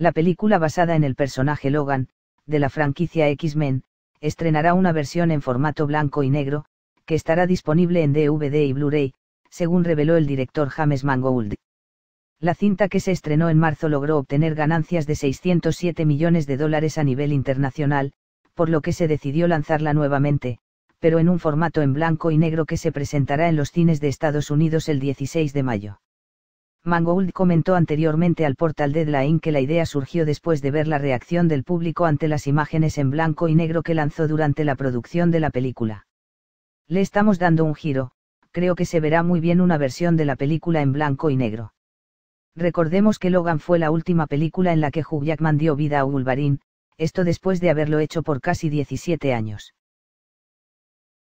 La película basada en el personaje Logan, de la franquicia X-Men, estrenará una versión en formato blanco y negro, que estará disponible en DVD y Blu-ray, según reveló el director James Mangold. La cinta que se estrenó en marzo logró obtener ganancias de 607 millones de dólares a nivel internacional, por lo que se decidió lanzarla nuevamente, pero en un formato en blanco y negro que se presentará en los cines de Estados Unidos el 16 de mayo. Mangold comentó anteriormente al portal Deadline que la idea surgió después de ver la reacción del público ante las imágenes en blanco y negro que lanzó durante la producción de la película. Le estamos dando un giro, creo que se verá muy bien una versión de la película en blanco y negro. Recordemos que Logan fue la última película en la que Hugh Jackman dio vida a Wolverine, esto después de haberlo hecho por casi 17 años.